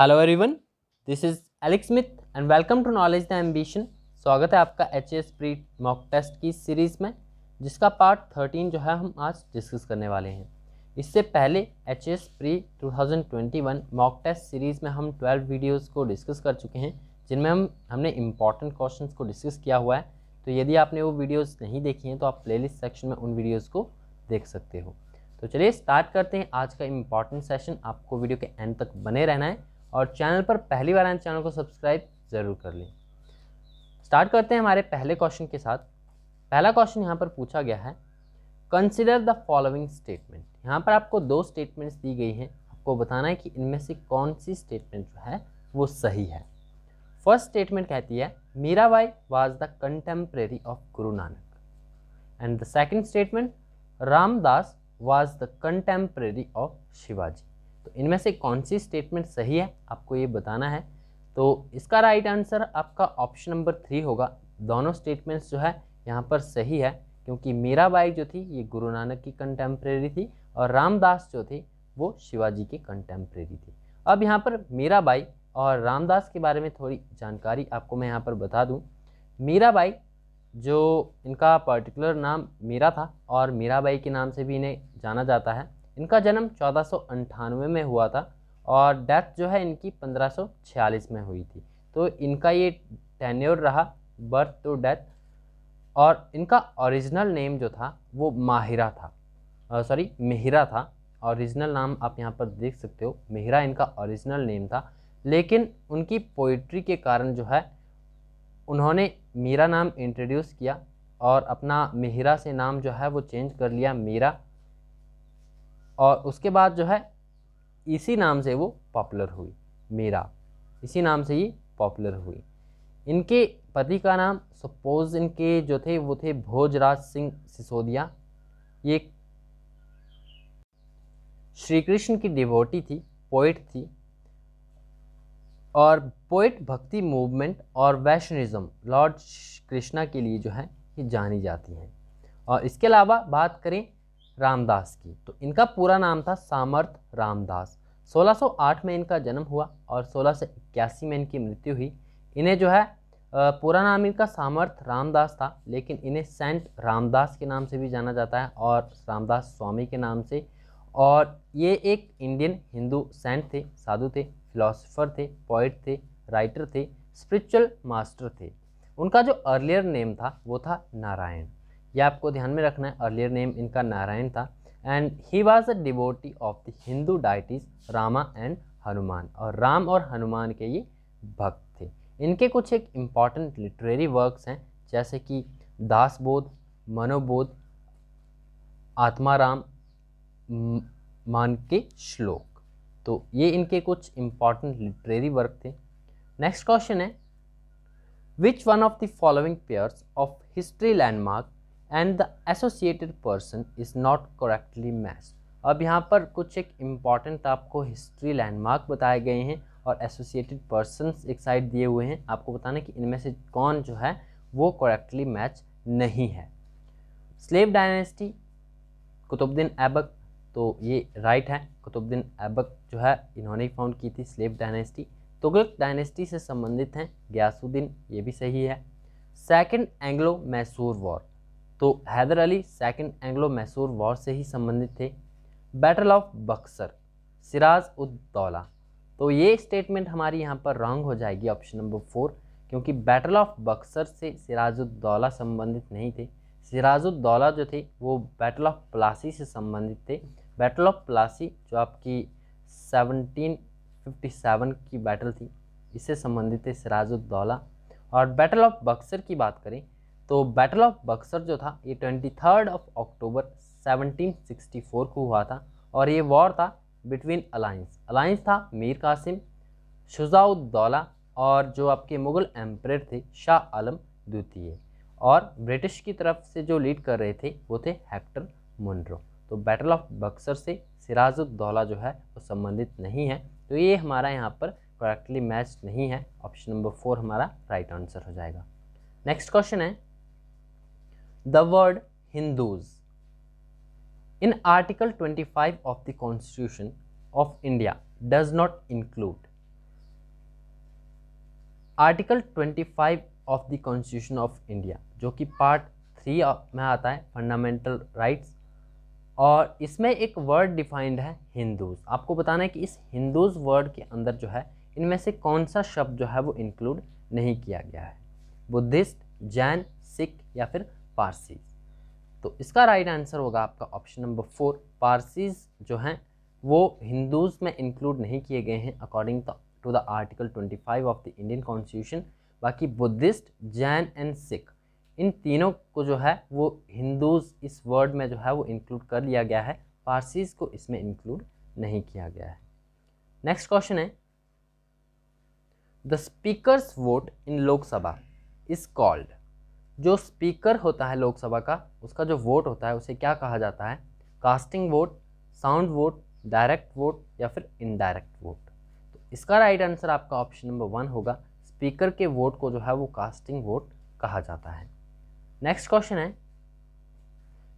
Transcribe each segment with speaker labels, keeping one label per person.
Speaker 1: Hello everyone this is Alec Smith and welcome to knowledge the ambition स्वागत है आपका H S pre mock test की series में जिसका पार्ट थर्टीन जो है हम आज डिस्कस करने वाले हैं इससे पहले H S pre two thousand twenty one mock test series में हम ट्वेल्व वीडियोज़ को डिस्कस कर चुके हैं जिनमें हम हमने इम्पॉर्टेंट क्वेश्चन को डिस्कस किया हुआ है तो यदि आपने वो वीडियोज़ नहीं देखी हैं तो आप प्ले सेक्शन में उन वीडियोज़ को देख सकते हो तो चलिए स्टार्ट करते हैं आज का इम्पॉर्टेंट सेशन आपको वीडियो के एंड तक बने रहना है और चैनल पर पहली बार आए चैनल को सब्सक्राइब ज़रूर कर लें स्टार्ट करते हैं हमारे पहले क्वेश्चन के साथ पहला क्वेश्चन यहाँ पर पूछा गया है कंसिडर द फॉलोइंग स्टेटमेंट यहाँ पर आपको दो स्टेटमेंट्स दी गई हैं आपको बताना है कि इनमें से कौन सी स्टेटमेंट जो है वो सही है फर्स्ट स्टेटमेंट कहती है Meera Bai was the contemporary of Guru Nanak and the second statement Ramdas was the contemporary of Shivaji तो इनमें से कौन सी स्टेटमेंट सही है आपको ये बताना है तो इसका राइट आंसर आपका ऑप्शन नंबर थ्री होगा दोनों स्टेटमेंट्स जो है यहाँ पर सही है क्योंकि मीराबाई जो थी ये गुरु नानक की कंटेम्प्रेरी थी और रामदास जो थे वो शिवाजी की कंटेम्प्रेरी थी अब यहाँ पर मीराबाई और रामदास के बारे में थोड़ी जानकारी आपको मैं यहाँ पर बता दूँ मीराबाई जो इनका पर्टिकुलर नाम मीरा था और मीराबाई के नाम से भी इन्हें जाना जाता है इनका जन्म चौदह में हुआ था और डेथ जो है इनकी 1546 में हुई थी तो इनका ये टेन्योर रहा बर्थ टू डेथ और इनका ओरिजिनल नेम जो था वो माहिरा था सॉरी मेहरा था ओरिजिनल नाम आप यहाँ पर देख सकते हो मेहरा इनका ओरिजिनल नेम था लेकिन उनकी पोइट्री के कारण जो है उन्होंने मेरा नाम इंट्रोड्यूस किया और अपना मेहरा से नाम जो है वो चेंज कर लिया मेरा और उसके बाद जो है इसी नाम से वो पॉपुलर हुई मीरा इसी नाम से ही पॉपुलर हुई इनके पति का नाम सपोज इनके जो थे वो थे भोजराज सिंह सिसोदिया ये श्री कृष्ण की डिवोटी थी पोइट थी और पोइट भक्ति मूवमेंट और वैष्णविज़्म लॉर्ड कृष्णा के लिए जो है ये जानी जाती हैं और इसके अलावा बात करें रामदास की तो इनका पूरा नाम था सामर्थ रामदास 1608 में इनका जन्म हुआ और सोलह में इनकी मृत्यु हुई इन्हें जो है पूरा नाम इनका सामर्थ रामदास था लेकिन इन्हें सेंट रामदास के नाम से भी जाना जाता है और रामदास स्वामी के नाम से और ये एक इंडियन हिंदू सेंट थे साधु थे फिलोसोफर थे पोइट थे राइटर थे स्पिरिचुअल मास्टर थे उनका जो अर्लियर नेम था वो था नारायण यह आपको ध्यान में रखना है अर्लियर नेम इनका नारायण था and he was a devotee of the Hindu deities Rama and Hanuman और राम और हनुमान के ये भक्त थे इनके कुछ एक इम्पॉर्टेंट लिटरेरी वर्क्स हैं जैसे कि दासबोध मनोबोध आत्माराम मान के श्लोक तो ये इनके कुछ इम्पॉर्टेंट लिटरेरी वर्क थे नेक्स्ट क्वेश्चन है which one of the following pairs of history landmark and the associated person is not correctly match अब यहाँ पर कुछ एक इम्पॉर्टेंट आपको हिस्ट्री लैंडमार्क बताए गए हैं और एसोसिएटेड पर्सन एक साइड दिए हुए हैं आपको बताना कि इनमें से कौन जो है वो करेक्टली मैच नहीं है स्लेव डायनेस्टी कुतुबद्दीन ऐबक तो ये राइट है कुतुबद्दीन ऐबक जो है इन्होंने ही फाउंड की थी स्लेव डायनेस्टी तुगलक डायनेस्टी से संबंधित हैं ग्यासुद्दीन ये भी सही है सेकंड एंग्लो मैसूर वॉर तो Haider Ali second Anglo Mysore war से ही संबंधित थे बैटल ऑफ बक्सर सिराज उद दौला तो ये स्टेटमेंट हमारी यहाँ पर रॉन्ग हो जाएगी ऑप्शन नंबर फोर क्योंकि बैटल ऑफ बक्सर से उद्दौला संबंधित नहीं थे उद्दौला जो थे वो बैटल ऑफ प्लासी से संबंधित थे बैटल ऑफ प्लासी जो आपकी 1757 की बैटल थी इससे संबंधित थे उद्दौला और बैटल ऑफ बक्सर की बात करें तो बैटल ऑफ बक्सर जो था ये ट्वेंटी थर्ड ऑफ अक्टूबर 1764 को हुआ था और ये वॉर था बिटवीन अलायंस अलायंस था मीर कासिम शुजाउद्दौला और जो आपके मुग़ल एम्प्रेयर थे शाह आलम द्वितीय और ब्रिटिश की तरफ से जो लीड कर रहे थे वो थे हेक्टर मुंड्रो तो बैटल ऑफ बक्सर से सिराजुद्दौला जो है वो संबंधित नहीं है तो ये हमारा यहाँ पर करेक्टली मैच नहीं है ऑप्शन नंबर फोर हमारा राइट आंसर हो जाएगा नेक्स्ट क्वेश्चन है word Hindus in article twenty 25 of the constitution of India does not include article 25 of the constitution of India जो कि पार्ट थ्री में आता है फंडामेंटल राइट्स और इसमें एक वर्ड डिफाइंड है हिंदूज आपको बताना है कि इस हिंदूज वर्ड के अंदर जो है इनमें से कौन सा शब्द जो है वो इंक्लूड नहीं किया गया है बुद्धिस्ट जैन सिख या फिर पारसीज तो इसका राइट आंसर होगा आपका ऑप्शन नंबर फोर पारसीज जो हैं वो हिंदूज में इंक्लूड नहीं किए गए हैं according to the article 25 of the Indian constitution बाकी बुद्धिस्ट जैन एंड सिख इन तीनों को जो है वो हिंदूज इस वर्ड में जो है वो इंक्लूड कर लिया गया है पारसीज को इसमें इंक्लूड नहीं किया गया है नेक्स्ट क्वेश्चन है the speakers vote in Lok Sabha is called जो स्पीकर होता है लोकसभा का उसका जो वोट होता है उसे क्या कहा जाता है casting vote sound vote direct vote या फिर इनडायरेक्ट वोट तो इसका राइट आंसर आपका ऑप्शन नंबर वन होगा स्पीकर के वोट को जो है वो कास्टिंग वोट कहा जाता है नेक्स्ट क्वेश्चन है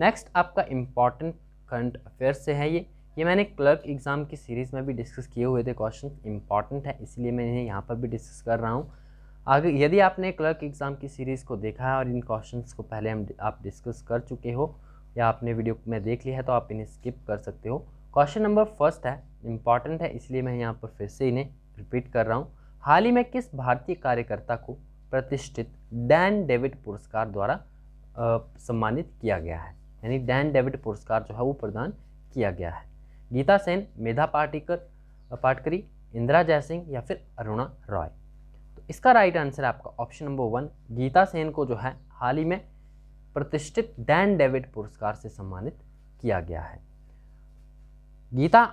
Speaker 1: नेक्स्ट आपका इम्पॉर्टेंट करंट अफेयर्स से है ये ये मैंने क्लर्क एग्ज़ाम की सीरीज़ में भी डिस्कस किए हुए थे क्वेश्चन इंपॉर्टेंट है इसलिए मैं इन्हें यहाँ पर भी डिस्कस कर रहा हूँ आगे यदि आपने क्लर्क एग्ज़ाम की सीरीज़ को देखा है और इन क्वेश्चंस को पहले हम आप डिस्कस कर चुके हो या आपने वीडियो में देख लिया है तो आप इन्हें स्किप कर सकते हो क्वेश्चन नंबर फर्स्ट है इम्पॉर्टेंट है इसलिए मैं यहाँ पर फिर से इन्हें रिपीट कर रहा हूँ हाल ही में किस भारतीय कार्यकर्ता को प्रतिष्ठित डैन डेविड पुरस्कार द्वारा सम्मानित किया गया है यानी डैन डेविड पुरस्कार जो है वो प्रदान किया गया है गीता सेन मेधा पाटिकर पाटकरी इंदिरा जयसिंह या फिर अरुणा रॉय इसका राइट आंसर आपका option number one Geeta Sen को जो है हाल ही में प्रतिष्ठित डैन डेविड पुरस्कार से सम्मानित किया गया है गीता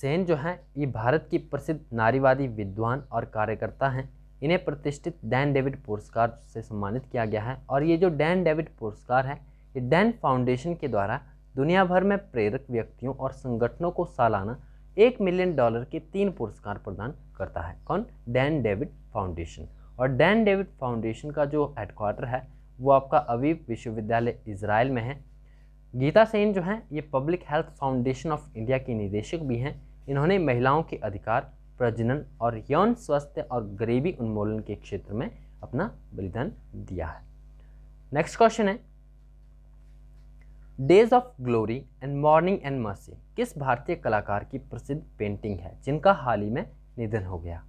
Speaker 1: सेन जो है ये भारत की प्रसिद्ध नारीवादी विद्वान और कार्यकर्ता हैं इन्हें प्रतिष्ठित डैन डेविड पुरस्कार से सम्मानित किया गया है और ये जो डैन डेविड पुरस्कार है ये डैन फाउंडेशन के द्वारा दुनिया भर में प्रेरक व्यक्तियों और संगठनों को सालाना एक मिलियन डॉलर के तीन पुरस्कार प्रदान करता है कौन डैन डेविड फाउंडेशन और डैन डेविड फाउंडेशन का जो हेडक्वार्टर है वो आपका अवीब विश्वविद्यालय इसराइल में है गीता सेन जो हैं ये public health foundation of India के निदेशक भी हैं इन्होंने महिलाओं के अधिकार प्रजनन और यौन स्वास्थ्य और गरीबी उन्मूलन के क्षेत्र में अपना बलिदान दिया है नेक्स्ट क्वेश्चन है days of glory and morning and mercy किस भारतीय कलाकार की प्रसिद्ध पेंटिंग है जिनका हाल ही में निधन हो गया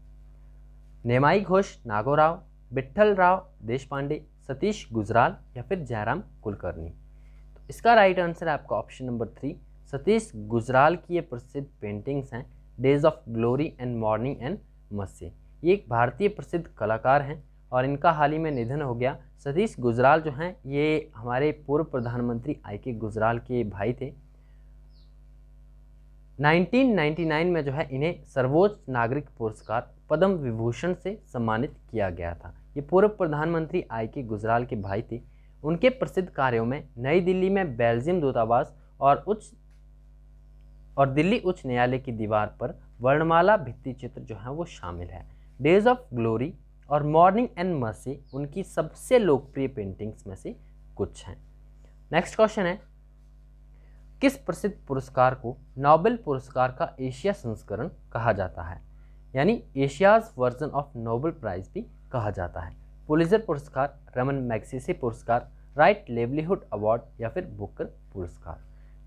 Speaker 1: नेमाई घोष नागोराव बिट्ठल राव देशपांडे सतीश गुजराल या फिर जयराम कुलकर्णी तो इसका राइट आंसर है आपका option number three Satish Gujral की ये प्रसिद्ध पेंटिंग्स हैं days of glory and morning and mercy ये एक भारतीय प्रसिद्ध कलाकार हैं और इनका हाल ही में निधन हो गया सतीश गुजराल जो हैं ये हमारे पूर्व प्रधानमंत्री आई के गुजराल के भाई थे 1999 में जो है इन्हें सर्वोच्च नागरिक पुरस्कार पद्म विभूषण से सम्मानित किया गया था ये पूर्व प्रधानमंत्री आई के गुजराल के भाई थे उनके प्रसिद्ध कार्यों में नई दिल्ली में बेल्जियम दूतावास और उच्च और दिल्ली उच्च न्यायालय की दीवार पर वर्णमाला भित्ति चित्र जो है वो शामिल है डेज ऑफ ग्लोरी और मॉर्निंग एंड मर्सी उनकी सबसे लोकप्रिय पेंटिंग्स में से कुछ हैं नेक्स्ट क्वेश्चन है किस प्रसिद्ध पुरस्कार को नोबेल पुरस्कार का एशिया संस्करण कहा जाता है यानी Asia's version of Nobel prize भी कहा जाता है पुलिजर पुरस्कार रमन मैक्सिस पुरस्कार राइट लेवलीहुड अवार्ड या फिर बुकर पुरस्कार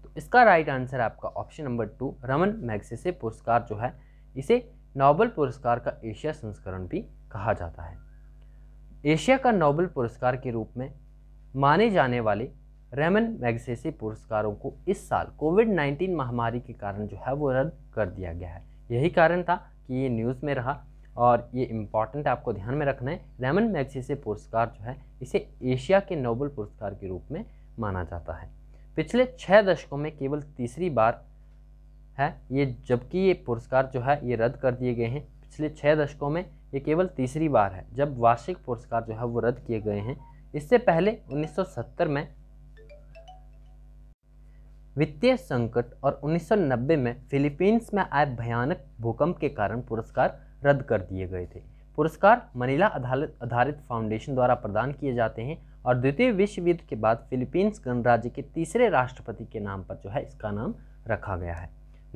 Speaker 1: तो इसका राइट आंसर आपका option number two Ramon Magsaysay पुरस्कार जो है इसे नोबेल पुरस्कार का एशिया संस्करण भी कहा जाता है एशिया का नोबल पुरस्कार के रूप में माने जाने वाले रेमन मैगसेसे पुरस्कारों को इस साल कोविड 19 महामारी के कारण जो है वो रद्द कर दिया गया है यही कारण था कि ये न्यूज़ में रहा और ये इम्पॉर्टेंट आपको ध्यान में रखना है रेमन मैगसेसे पुरस्कार जो है इसे एशिया के नोबल पुरस्कार के रूप में माना जाता है पिछले छः दशकों में केवल तीसरी बार है ये जबकि ये पुरस्कार जो है ये रद्द कर दिए गए हैं पिछले छः दशकों में ये केवल तीसरी बार है जब वार्षिक पुरस्कार जो है वो रद्द किए गए हैं इससे पहले 1970 में वित्तीय संकट और 1990 में फिलीपींस में आए भयानक भूकंप के कारण पुरस्कार रद्द कर दिए गए थे पुरस्कार मनीला आधारित फाउंडेशन द्वारा प्रदान किए जाते हैं और द्वितीय विश्व युद्ध के बाद फिलीपींस गणराज्य के तीसरे राष्ट्रपति के नाम पर जो है इसका नाम रखा गया है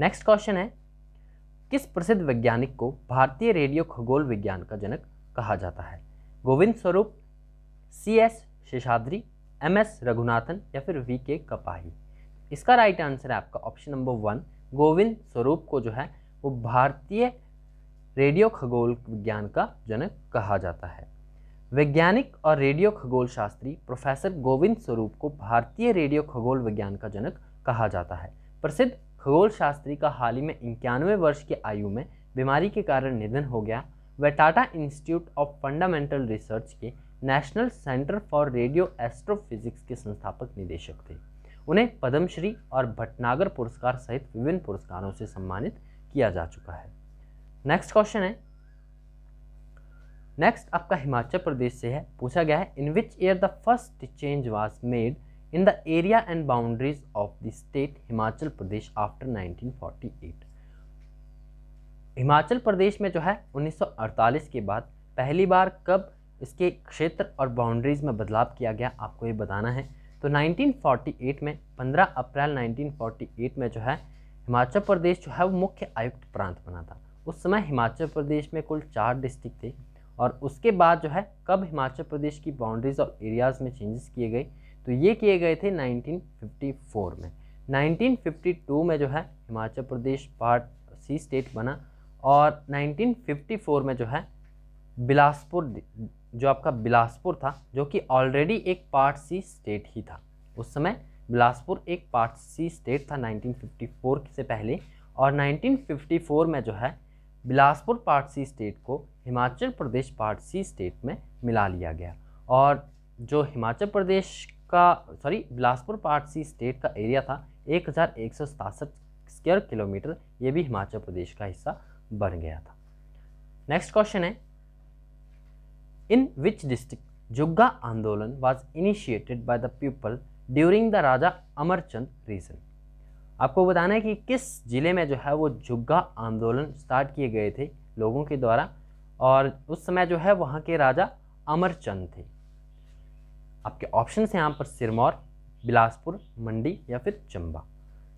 Speaker 1: नेक्स्ट क्वेश्चन है किस प्रसिद्ध वैज्ञानिक को भारतीय रेडियो खगोल विज्ञान का जनक कहा जाता है Govind Swarup C S Seshadri M S Raghunathan या फिर वी के कपाही इसका राइट आंसर है आपका ऑप्शन नंबर वन गोविंद स्वरूप को जो है वो भारतीय रेडियो खगोल विज्ञान का जनक कहा जाता है वैज्ञानिक और रेडियो खगोल शास्त्री प्रोफेसर गोविंद स्वरूप को भारतीय रेडियो खगोल विज्ञान का जनक कहा जाता है प्रसिद्ध खगोल शास्त्री का हाल ही में इक्यानवे वर्ष की आयु में बीमारी के कारण निधन हो गया वह Tata institute of fundamental research के national centre for radio astrophysics के संस्थापक निदेशक थे उन्हें पद्मश्री और भटनागर पुरस्कार सहित विभिन्न पुरस्कारों से सम्मानित किया जा चुका है नेक्स्ट क्वेश्चन है नेक्स्ट आपका हिमाचल प्रदेश से है पूछा गया है in which year the first change was made in the area and boundaries of the state Himachal Pradesh after 1948. Himachal Pradesh में जो है 1948 के बाद पहली बार कब इसके क्षेत्र और बाउंड्रीज़ में बदलाव किया गया आपको ये बताना है तो 1948 में 15 अप्रैल 1948 में जो है हिमाचल प्रदेश जो है वो मुख्य आयुक्त प्रांत बना था उस समय हिमाचल प्रदेश में कुल चार डिस्ट्रिक्ट थे और उसके बाद जो है कब हिमाचल प्रदेश की बाउंड्रीज़ और एरियाज़ में चेंजेस किए गए तो ये किए गए थे 1954 में 1952 में जो है Himachal Pradesh part C state बना और 1954 में जो है बिलासपुर जो आपका बिलासपुर था जो कि ऑलरेडी एक पार्ट सी स्टेट ही था उस समय बिलासपुर एक पार्ट सी स्टेट था 1954 से पहले और 1954 में जो है बिलासपुर पार्ट सी स्टेट को Himachal Pradesh part C state में मिला लिया गया और जो हिमाचल प्रदेश का सॉरी बिलासपुर सी स्टेट का एरिया था एक हज़ार एक सौ सतासठ स्क्वायर किलोमीटर ये भी हिमाचल प्रदेश का हिस्सा बन गया था नेक्स्ट क्वेश्चन है in which district Jugga andolan was initiated by the people during the raja Amarchand reign आपको बताना है कि किस ज़िले में जो है वो जुग्गा आंदोलन स्टार्ट किए गए थे लोगों के द्वारा और उस समय जो है वहाँ के राजा अमरचंद थे आपके ऑप्शन हैं यहाँ पर सिरमौर बिलासपुर मंडी या फिर चंबा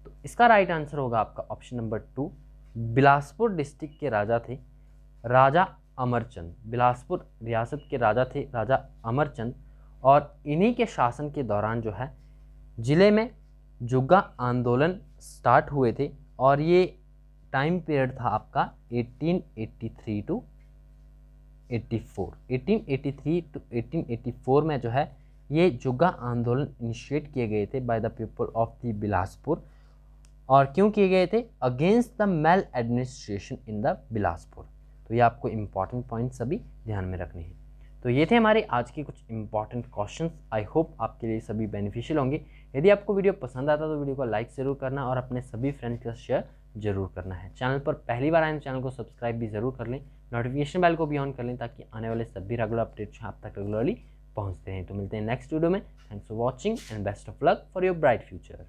Speaker 1: तो इसका राइट आंसर होगा आपका option number two Bilaspur district के राजा थे राजा अमरचंद बिलासपुर रियासत के राजा थे राजा अमरचंद और इन्हीं के शासन के दौरान जो है ज़िले में जुग्गा आंदोलन स्टार्ट हुए थे और ये टाइम पीरियड था आपका 1883 टू 84 1883 टू 1884 में जो है ये जुग्गा आंदोलन इनिशिएट किए गए थे by the people of the Bilaspur और क्यों किए गए थे against the maladministration in the Bilaspur तो ये आपको इम्पॉर्टेंट पॉइंट सभी ध्यान में रखने हैं तो ये थे हमारे आज के कुछ इंपॉर्टेंट क्वेश्चन आई होप आपके लिए सभी बेनिफिशियल होंगे यदि आपको वीडियो पसंद आता तो वीडियो को लाइक ज़रूर करना और अपने सभी फ्रेंड्स के साथ शेयर जरूर करना है चैनल पर पहली बार आए चैनल को सब्सक्राइब भी ज़रूर कर लें नोटिफिकेशन बेल को भी ऑन कर लें ताकि आने वाले सभी रेगुलर अपडेट्स आप तक रेगुलरली पहुँचते हैं तो मिलते हैं नेक्स्ट वीडियो में thanks for watching and best of luck for your bright future